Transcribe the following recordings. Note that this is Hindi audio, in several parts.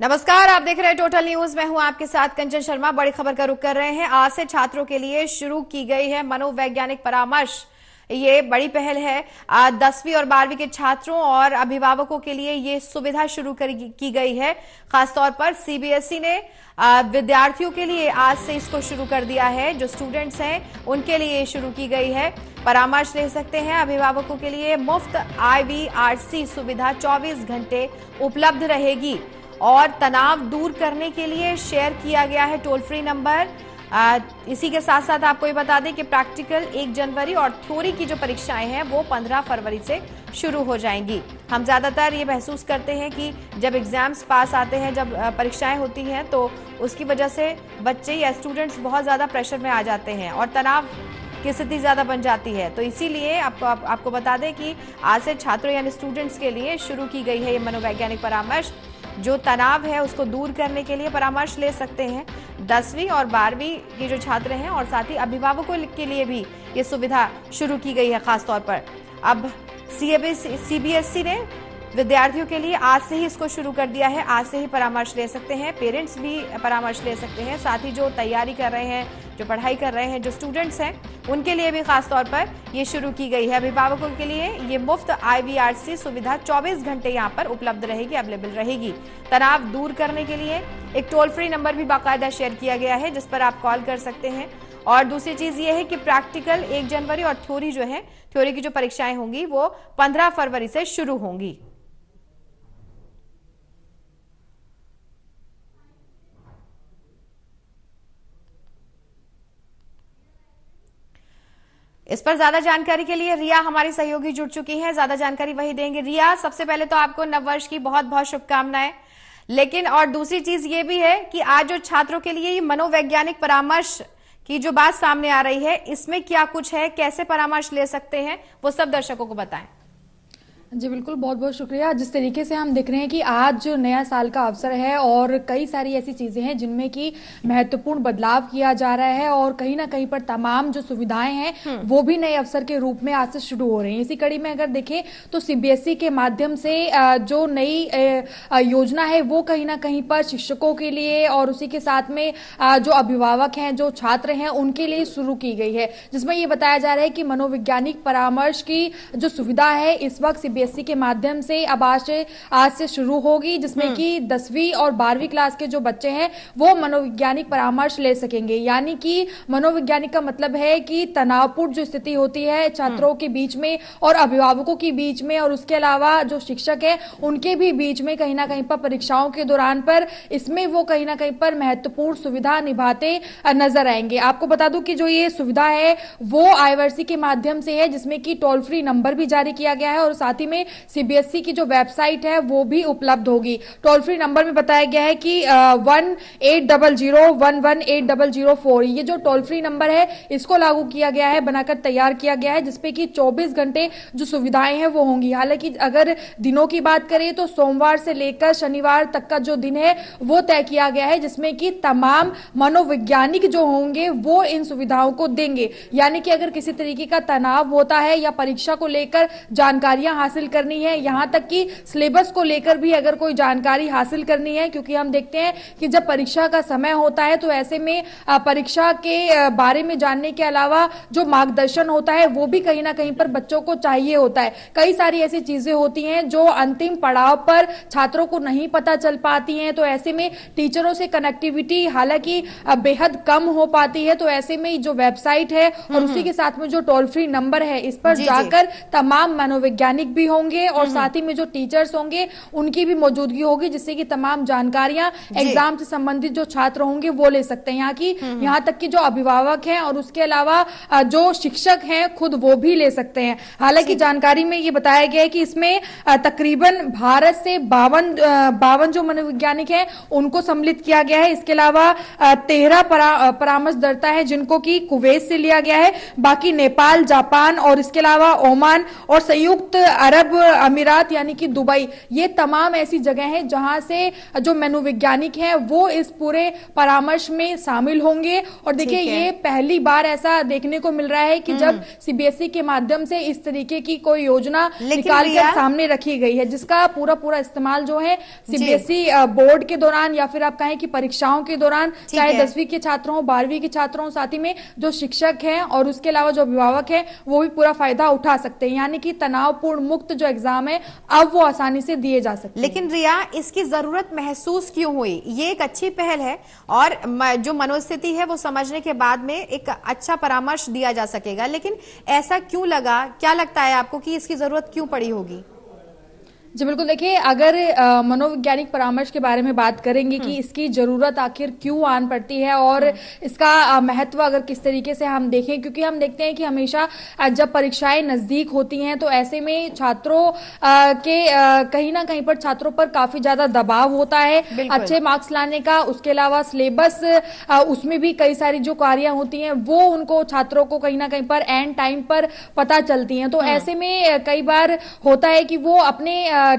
नमस्कार आप देख रहे हैं टोटल न्यूज मैं हूं आपके साथ कंचन शर्मा बड़ी खबर का रुख कर रहे हैं आज से छात्रों के लिए शुरू की गई है मनोवैज्ञानिक परामर्श ये बड़ी पहल है दसवीं और बारहवीं के छात्रों और अभिभावकों के लिए ये सुविधा शुरू कर की गई है खासतौर पर सीबीएसई e ने विद्यार्थियों के लिए आज से इसको शुरू कर दिया है जो स्टूडेंट्स हैं उनके लिए शुरू की गई है परामर्श ले सकते हैं अभिभावकों के लिए मुफ्त आईवीआरसी सुविधा 24 घंटे उपलब्ध रहेगी और तनाव दूर करने के लिए शेयर किया गया है टोल फ्री नंबर इसी के साथ साथ आपको ये बता दें कि प्रैक्टिकल एक जनवरी और थ्योरी की जो परीक्षाएं हैं वो पंद्रह फरवरी से शुरू हो जाएंगी हम ज़्यादातर ये महसूस करते हैं कि जब एग्ज़ाम्स पास आते हैं जब परीक्षाएं होती हैं तो उसकी वजह से बच्चे या स्टूडेंट्स बहुत ज़्यादा प्रेशर में आ जाते हैं और तनाव की स्थिति ज़्यादा बन जाती है तो इसीलिए आपको आप, आपको बता दें कि आज से छात्रों यानी स्टूडेंट्स के लिए शुरू की गई है ये मनोवैज्ञानिक परामर्श जो तनाव है उसको दूर करने के लिए परामर्श ले सकते हैं दसवीं और बारहवीं के जो छात्र हैं और साथ ही अभिभावकों के लिए भी ये सुविधा शुरू की गई है खासतौर पर अब सी e ने विद्यार्थियों के लिए आज से ही इसको शुरू कर दिया है आज से ही परामर्श ले सकते हैं पेरेंट्स भी परामर्श ले सकते हैं साथ ही जो तैयारी कर रहे हैं जो पढ़ाई कर रहे हैं जो स्टूडेंट्स हैं उनके लिए भी खास तौर पर ये शुरू की गई है अभिभावकों के लिए ये मुफ्त आईवीआरसी सुविधा 24 घंटे यहाँ पर उपलब्ध रहेगी अवेलेबल रहेगी तनाव दूर करने के लिए एक टोल फ्री नंबर भी बाकायदा शेयर किया गया है जिस पर आप कॉल कर सकते हैं और दूसरी चीज ये है कि प्रैक्टिकल एक जनवरी और थ्योरी जो है थ्योरी की जो परीक्षाएं होंगी वो पंद्रह फरवरी से शुरू होंगी इस पर ज्यादा जानकारी के लिए रिया हमारी सहयोगी जुड़ चुकी हैं ज्यादा जानकारी वही देंगे रिया सबसे पहले तो आपको नववर्ष की बहुत बहुत शुभकामनाएं लेकिन और दूसरी चीज ये भी है कि आज जो छात्रों के लिए मनोवैज्ञानिक परामर्श की जो बात सामने आ रही है इसमें क्या कुछ है कैसे परामर्श ले सकते हैं वो सब दर्शकों को बताएं जी बिल्कुल बहुत बहुत शुक्रिया जिस तरीके से हम देख रहे हैं कि आज जो नया साल का अवसर है और कई सारी ऐसी चीज़ें हैं जिनमें कि महत्वपूर्ण बदलाव किया जा रहा है और कहीं ना कहीं पर तमाम जो सुविधाएं हैं हम्म। वो भी नए अवसर के रूप में आज से शुरू हो रही हैं इसी कड़ी में अगर देखें तो सीबीएसई के माध्यम से जो नई योजना है वो कहीं ना कहीं पर शिक्षकों के लिए और उसी के साथ में जो अभिभावक हैं जो छात्र हैं उनके लिए शुरू की गई है जिसमें ये बताया जा रहा है कि मनोवैज्ञानिक परामर्श की जो सुविधा है इस वक्त सीबीएसई के माध्यम से अब आज आज से शुरू होगी जिसमें हम्म। कि दसवीं और बारहवीं क्लास के जो बच्चे हैं वो मनोवैज्ञानिक परामर्श ले सकेंगे यानी कि मनोवैज्ञानिक का मतलब है कि तनावपूर्ण जो स्थिति होती है छात्रों हम्म। के बीच में और अभिभावकों के बीच में और उसके अलावा जो शिक्षक है उनके भी बीच में कहीं ना कहीं पर परीक्षाओं के दौरान पर इसमें वो कहीं ना कहीं पर महत्वपूर्ण सुविधा निभाते नजर आएंगे आपको बता दूं कि जो ये सुविधा है वो आईवर्सी के माध्यम से है जिसमें कि टोल फ्री नंबर भी जारी किया गया है और साथ ही ही में सीबीएसई e की जो वेबसाइट है वो भी उपलब्ध होगी टोल फ्री नंबर में बताया गया है कि one eight double zero one one eight double zero four ये जो टोल फ्री नंबर है इसको लागू किया गया है बनाकर तैयार किया गया है जिसपे कि चौबीस घंटे जो सुविधाएं हैं वो होंगी हालांकि अगर दिनों की बात करें तो सोमवार से लेकर शनिवार तक का जो दिन है वो तय किया गया है जिसमें कि तमाम मनोवैज्ञानिक जो होंगे वो इन सुविधाओं को देंगे यानी कि अगर किसी तरीके का तनाव होता है या परीक्षा को लेकर जानकारियां हासिल हासिल करनी है यहाँ तक कि सिलेबस को लेकर भी अगर कोई जानकारी हासिल करनी है क्योंकि हम देखते हैं कि जब परीक्षा का समय होता है तो ऐसे में परीक्षा के बारे में जानने के अलावा जो मार्गदर्शन होता है वो भी कहीं ना कहीं पर बच्चों को चाहिए होता है कई सारी ऐसी चीजें होती हैं जो अंतिम पड़ाव पर छात्रों को नहीं पता चल पाती हैं तो ऐसे में टीचरों से कनेक्टिविटी हालांकि बेहद कम हो पाती है तो ऐसे में जो वेबसाइट है और हम्म, उसी हम्म। के साथ में जो टोल फ्री नंबर है इस पर जाकर तमाम मनोवैज्ञानिक भी भी होंगे और हम्म। साथ ही में जो टीचर्स होंगे उनकी भी मौजूदगी होगी जिससे कि तमाम जानकारियां एग्जाम से संबंधित जो छात्र होंगे वो ले सकते हैं यहाँ की हम्म। यहाँ तक कि जो अभिभावक हैं और उसके अलावा जो शिक्षक हैं खुद वो भी ले सकते हैं हालांकि जानकारी में ये बताया गया है कि इसमें तकरीबन भारत से बावन बावन जो मनोवैज्ञानिक है उनको सम्मिलित किया गया है इसके अलावा तेरह परामर्शदर्ता है जिनको की कुवैत से लिया गया है बाकी नेपाल जापान और इसके अलावा ओमान और संयुक्त अरब अरब अमीरात यानी कि दुबई ये तमाम ऐसी जगह हैं जहां से जो मनोवैज्ञानिक हैं वो इस पूरे परामर्श में शामिल होंगे और देखिए ये पहली बार ऐसा देखने को मिल रहा है कि जब हम्म। सीबीएसई के माध्यम से इस तरीके की कोई योजना निकाल कर सामने रखी गई है जिसका पूरा पूरा इस्तेमाल जो है सीबीएसई बोर्ड के दौरान या फिर आप कहें कि परीक्षाओं के दौरान चाहे दसवीं के छात्रों हो बारहवीं के छात्रों हो साथ ही में जो शिक्षक हैं और उसके अलावा जो अभिभावक हैं वो भी पूरा फायदा उठा सकते हैं यानी कि तनावपूर्ण मुक्त मुक्त जो एग्जाम है अब वो आसानी से दिए जा सकते लेकिन रिया इसकी जरूरत महसूस क्यों हुई ये एक अच्छी पहल है और जो मनोस्थिति है वो समझने के बाद में एक अच्छा परामर्श दिया जा सकेगा लेकिन ऐसा क्यों लगा क्या लगता है आपको कि इसकी जरूरत क्यों पड़ी होगी जी बिल्कुल देखिए अगर मनोवैज्ञानिक परामर्श के बारे में बात करेंगे कि हम्म। इसकी जरूरत आखिर क्यों आन पड़ती है और हम्म। इसका महत्व अगर किस तरीके से हम देखें क्योंकि हम देखते हैं कि हमेशा जब परीक्षाएं नजदीक होती हैं तो ऐसे में छात्रों के कहीं ना कहीं पर छात्रों पर काफी ज्यादा दबाव होता है अच्छे मार्क्स लाने का उसके अलावा सिलेबस उसमें भी कई सारी जो कार्यां होती हैं वो उनको छात्रों को कहीं ना कहीं पर एंड टाइम पर पता चलती हैं तो हम्म। ऐसे में कई बार होता है कि वो अपने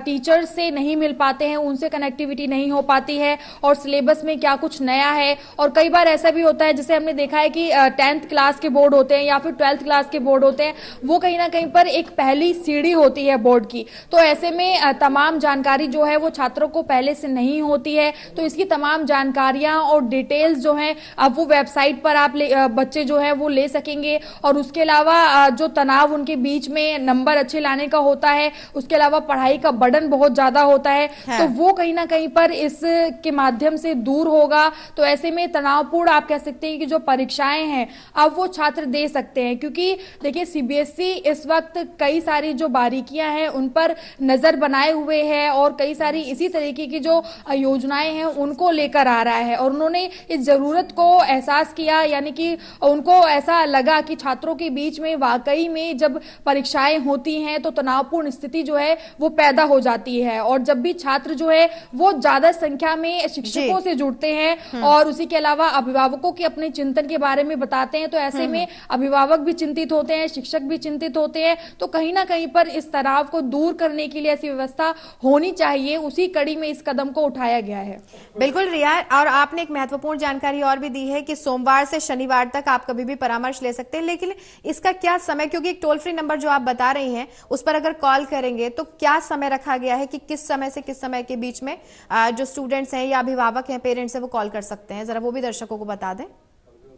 टीचर्स से नहीं मिल पाते हैं उनसे कनेक्टिविटी नहीं हो पाती है और सिलेबस में क्या कुछ नया है और कई बार ऐसा भी होता है जैसे हमने देखा है कि टेंथ क्लास के बोर्ड होते हैं या फिर ट्वेल्थ क्लास के बोर्ड होते हैं वो कहीं ना कहीं पर एक पहली सीढ़ी होती है बोर्ड की तो ऐसे में तमाम जानकारी जो है वो छात्रों को पहले से नहीं होती है तो इसकी तमाम जानकारियां और डिटेल्स जो हैं अब वो वेबसाइट पर आप बच्चे जो है वो ले सकेंगे और उसके अलावा जो तनाव उनके बीच में नंबर अच्छे लाने का होता है उसके अलावा पढ़ाई का बर्डन बहुत ज्यादा होता है, है तो वो कहीं ना कहीं पर इस के माध्यम से दूर होगा तो ऐसे में तनावपूर्ण आप कह सकते हैं कि जो परीक्षाएं हैं अब वो छात्र दे सकते हैं क्योंकि देखिए सीबीएसई e इस वक्त कई सारी जो बारीकियां हैं उन पर नजर बनाए हुए है और कई सारी इसी तरीके की जो योजनाएं हैं उनको लेकर आ रहा है और उन्होंने इस जरूरत को एहसास किया यानी कि उनको ऐसा लगा कि छात्रों के बीच में वाकई में जब परीक्षाएं होती हैं तो तनावपूर्ण स्थिति जो है वो पैदा पैदा हो जाती है और जब भी छात्र जो है वो ज्यादा संख्या में शिक्षकों से जुड़ते हैं हम्म। और उसी के अलावा अभिभावकों के अपने चिंतन के बारे में बताते हैं तो ऐसे हम्म। में अभिभावक भी चिंतित होते हैं शिक्षक भी चिंतित होते हैं तो कहीं ना कहीं पर इस तनाव को दूर करने के लिए ऐसी व्यवस्था होनी चाहिए उसी कड़ी में इस कदम को उठाया गया है बिल्कुल रिया और आपने एक महत्वपूर्ण जानकारी और भी दी है कि सोमवार से शनिवार तक आप कभी भी परामर्श ले सकते हैं लेकिन इसका क्या समय क्योंकि एक टोल फ्री नंबर जो आप बता रही हैं उस पर अगर कॉल करेंगे तो क्या समय समय रखा गया है कि किस समय से किस समय के बीच में जो स्टूडेंट्स हैं या अभिभावक हैं पेरेंट्स हैं वो कॉल कर सकते हैं जरा वो भी दर्शकों को बता दें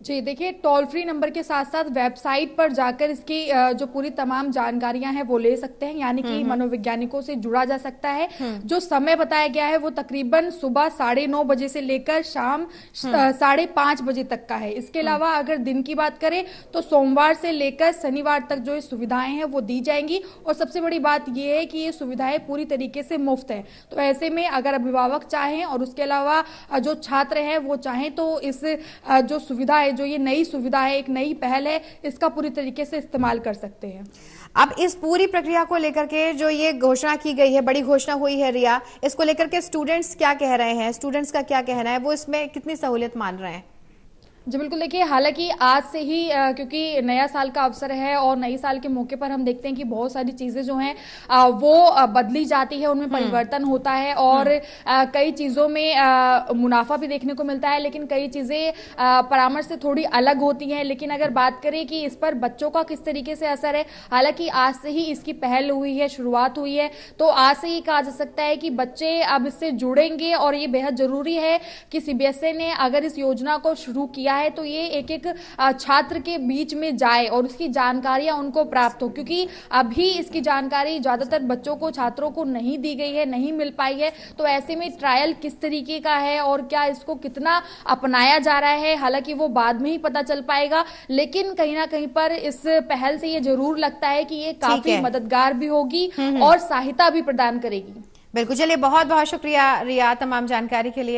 जी देखिए टोल फ्री नंबर के साथ साथ वेबसाइट पर जाकर इसकी जो पूरी तमाम जानकारियां हैं वो ले सकते हैं यानी कि हम्म, हम्म। मनोवैज्ञानिकों से जुड़ा जा सकता है हम्म। जो समय बताया गया है वो तकरीबन सुबह साढ़े नौ बजे से लेकर शाम साढ़े पांच बजे तक का है इसके अलावा अगर दिन की बात करें तो सोमवार से लेकर शनिवार तक जो ये सुविधाएं हैं वो दी जाएंगी और सबसे बड़ी बात यह है कि ये सुविधाएं पूरी तरीके से मुफ्त है तो ऐसे में अगर अभिभावक चाहें और उसके अलावा जो छात्र हैं वो चाहें तो इस जो सुविधा है जो ये नई सुविधा है एक नई पहल है इसका पूरी तरीके से इस्तेमाल कर सकते हैं अब इस पूरी प्रक्रिया को लेकर के जो ये घोषणा की गई है बड़ी घोषणा हुई है रिया इसको लेकर के स्टूडेंट्स क्या कह रहे हैं स्टूडेंट्स का क्या कहना है वो इसमें कितनी सहूलियत मान रहे हैं जी बिल्कुल देखिए हालांकि आज से ही क्योंकि नया साल का अवसर है और नए साल के मौके पर हम देखते हैं कि बहुत सारी चीजें जो हैं वो बदली जाती है उनमें हम्म। परिवर्तन होता है और हम्म। कई चीजों में मुनाफा भी देखने को मिलता है लेकिन कई चीजें परामर्श से थोड़ी अलग होती हैं लेकिन अगर बात करें कि इस पर बच्चों का किस तरीके से असर है हालांकि आज से ही इसकी पहल हुई है शुरुआत हुई है तो आज से ही कहा जा सकता है कि बच्चे अब इससे जुड़ेंगे और ये बेहद जरूरी है कि सीबीएसई ने अगर इस योजना को शुरू किया है तो ये एक एक छात्र के बीच में जाए और उसकी जानकारियां उनको प्राप्त हो क्योंकि अभी इसकी जानकारी ज़्यादातर बच्चों को छात्रों को नहीं दी गई है नहीं मिल पाई है तो ऐसे में ट्रायल किस तरीके का है और क्या इसको कितना अपनाया जा रहा है हालांकि वो बाद में ही पता चल पाएगा लेकिन कहीं ना कहीं पर इस पहल से ये जरूर लगता है कि ये काफी मददगार भी होगी हम्म, हम्म। और सहायता भी प्रदान करेगी बिल्कुल चलिए बहुत बहुत शुक्रिया रिया तमाम जानकारी के लिए